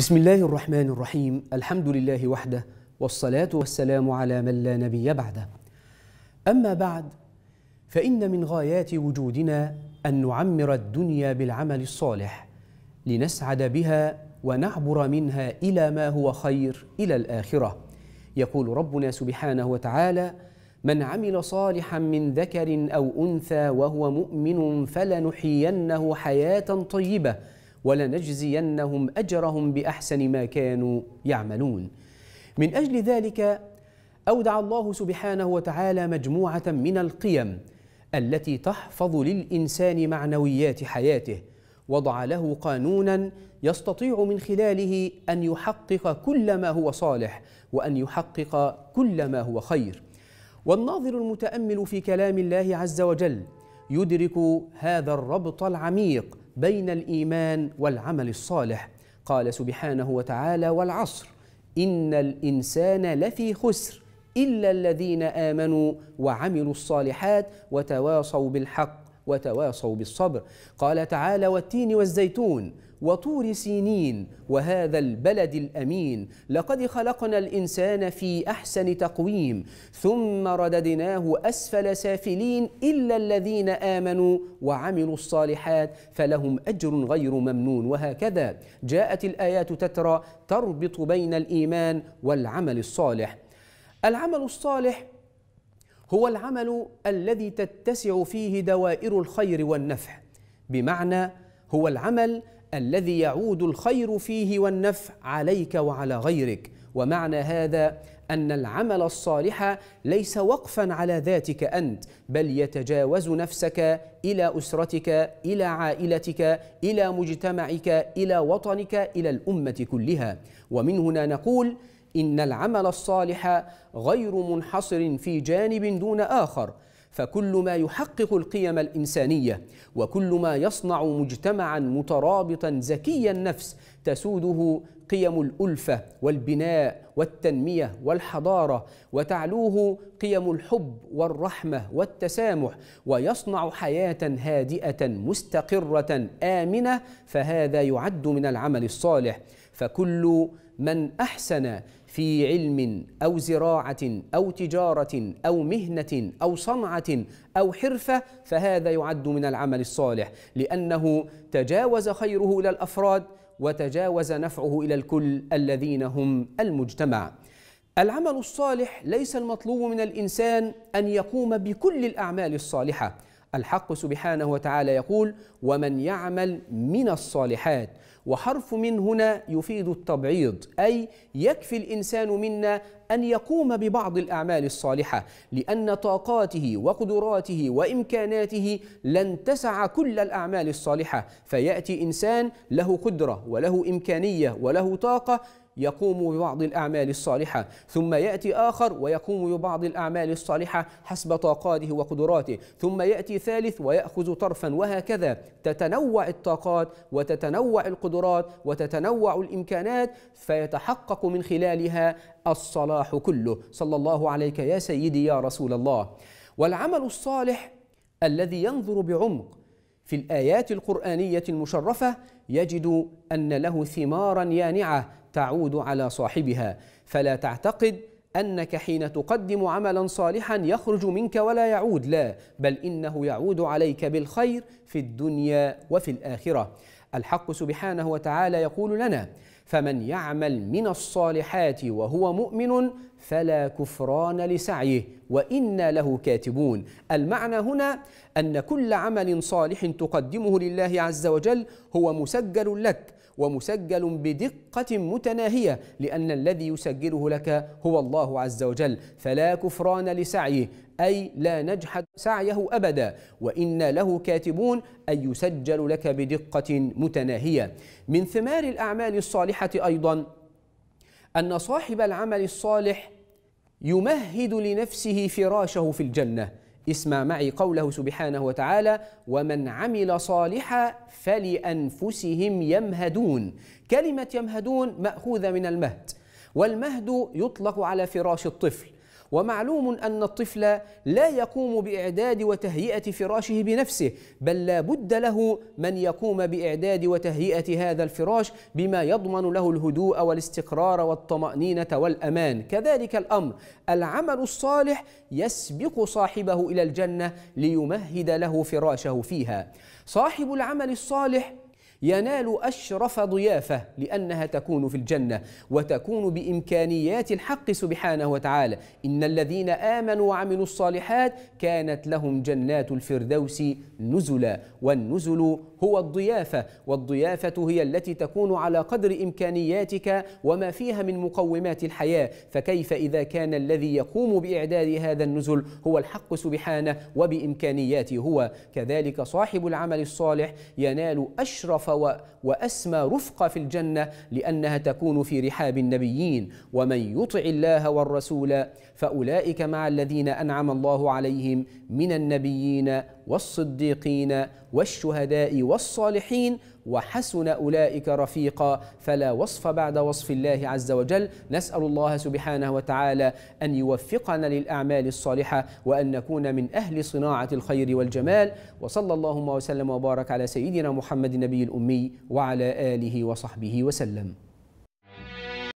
بسم الله الرحمن الرحيم الحمد لله وحده والصلاة والسلام على من لا نبي بعده أما بعد فإن من غايات وجودنا أن نعمر الدنيا بالعمل الصالح لنسعد بها ونعبر منها إلى ما هو خير إلى الآخرة يقول ربنا سبحانه وتعالى من عمل صالحا من ذكر أو أنثى وهو مؤمن فلنحيينه حياة طيبة ولنجزينهم أجرهم بأحسن ما كانوا يعملون من أجل ذلك أودع الله سبحانه وتعالى مجموعة من القيم التي تحفظ للإنسان معنويات حياته وضع له قانونا يستطيع من خلاله ان يحقق كل ما هو صالح وان يحقق كل ما هو خير والناظر المتامل في كلام الله عز وجل يدرك هذا الربط العميق بين الايمان والعمل الصالح قال سبحانه وتعالى والعصر ان الانسان لفي خسر الا الذين امنوا وعملوا الصالحات وتواصوا بالحق وتواصوا بالصبر قال تعالى والتين والزيتون وطور سينين وهذا البلد الامين لقد خلقنا الانسان في احسن تقويم ثم رددناه اسفل سافلين الا الذين امنوا وعملوا الصالحات فلهم اجر غير ممنون وهكذا جاءت الايات تترى تربط بين الايمان والعمل الصالح العمل الصالح هو العمل الذي تتسع فيه دوائر الخير والنفع بمعنى هو العمل الذي يعود الخير فيه والنفع عليك وعلى غيرك ومعنى هذا ان العمل الصالح ليس وقفا على ذاتك انت بل يتجاوز نفسك الى اسرتك الى عائلتك الى مجتمعك الى وطنك الى الامه كلها ومن هنا نقول إن العمل الصالح غير منحصر في جانب دون آخر فكل ما يحقق القيم الانسانيه وكل ما يصنع مجتمعا مترابطا زكي النفس تسوده قيم الالفه والبناء والتنميه والحضاره وتعلوه قيم الحب والرحمه والتسامح ويصنع حياه هادئه مستقره امنه فهذا يعد من العمل الصالح فكل من احسن في علم او زراعه او تجاره او مهنه او صنعه او حرفه فهذا يعد من العمل الصالح لانه تجاوز خيره الى الافراد وتجاوز نفعه الى الكل الذين هم المجتمع العمل الصالح ليس المطلوب من الانسان ان يقوم بكل الاعمال الصالحه الحق سبحانه وتعالى يقول ومن يعمل من الصالحات وحرف من هنا يفيد التبعيض اي يكفي الانسان منا ان يقوم ببعض الاعمال الصالحه لان طاقاته وقدراته وامكاناته لن تسع كل الاعمال الصالحه فياتي انسان له قدره وله امكانيه وله طاقه يقوم ببعض الأعمال الصالحة ثم يأتي آخر ويقوم ببعض الأعمال الصالحة حسب طاقاته وقدراته ثم يأتي ثالث ويأخذ طرفا وهكذا تتنوع الطاقات وتتنوع القدرات وتتنوع الإمكانات فيتحقق من خلالها الصلاح كله صلى الله عليك يا سيدي يا رسول الله والعمل الصالح الذي ينظر بعمق في الآيات القرآنية المشرفة يجد أن له ثمارا يانعة تعود على صاحبها فلا تعتقد انك حين تقدم عملا صالحا يخرج منك ولا يعود لا بل انه يعود عليك بالخير في الدنيا وفي الاخره الحق سبحانه وتعالى يقول لنا فمن يعمل من الصالحات وهو مؤمن فلا كفران لسعيه وانا له كاتبون المعنى هنا ان كل عمل صالح تقدمه لله عز وجل هو مسجل لك ومسجل بدقة متناهية لأن الذي يسجله لك هو الله عز وجل فلا كفران لسعيه أي لا نجحد سعيه أبدا وإنا له كاتبون اي يسجل لك بدقة متناهية من ثمار الأعمال الصالحة أيضا أن صاحب العمل الصالح يمهد لنفسه فراشه في الجنة اسمع معي قوله سبحانه وتعالى ومن عمل صالحا فلانفسهم يمهدون كلمه يمهدون ماخوذه من المهد والمهد يطلق على فراش الطفل ومعلوم أن الطفل لا يقوم بإعداد وتهيئة فراشه بنفسه بل لا بد له من يقوم بإعداد وتهيئة هذا الفراش بما يضمن له الهدوء والاستقرار والطمأنينة والأمان كذلك الأمر العمل الصالح يسبق صاحبه إلى الجنة ليمهد له فراشه فيها صاحب العمل الصالح ينال أشرف ضيافة لأنها تكون في الجنة وتكون بإمكانيات الحق سبحانه وتعالى إن الذين آمنوا وعملوا الصالحات كانت لهم جنات الفردوس نزلا والنزل هو الضيافة والضيافة هي التي تكون على قدر إمكانياتك وما فيها من مقومات الحياة فكيف إذا كان الذي يقوم بإعداد هذا النزل هو الحق سبحانه وبإمكانياته هو كذلك صاحب العمل الصالح ينال أشرف وأسمى رفقة في الجنة لأنها تكون في رحاب النبيين ومن يطع الله والرسول فأولئك مع الذين أنعم الله عليهم من النبيين والصديقين والشهداء والصالحين وحسن أولئك رفيقا فلا وصف بعد وصف الله عز وجل نسأل الله سبحانه وتعالى أن يوفقنا للأعمال الصالحة وأن نكون من أهل صناعة الخير والجمال وصلى اللهم وسلم وبارك على سيدنا محمد النبي الأمي وعلى آله وصحبه وسلم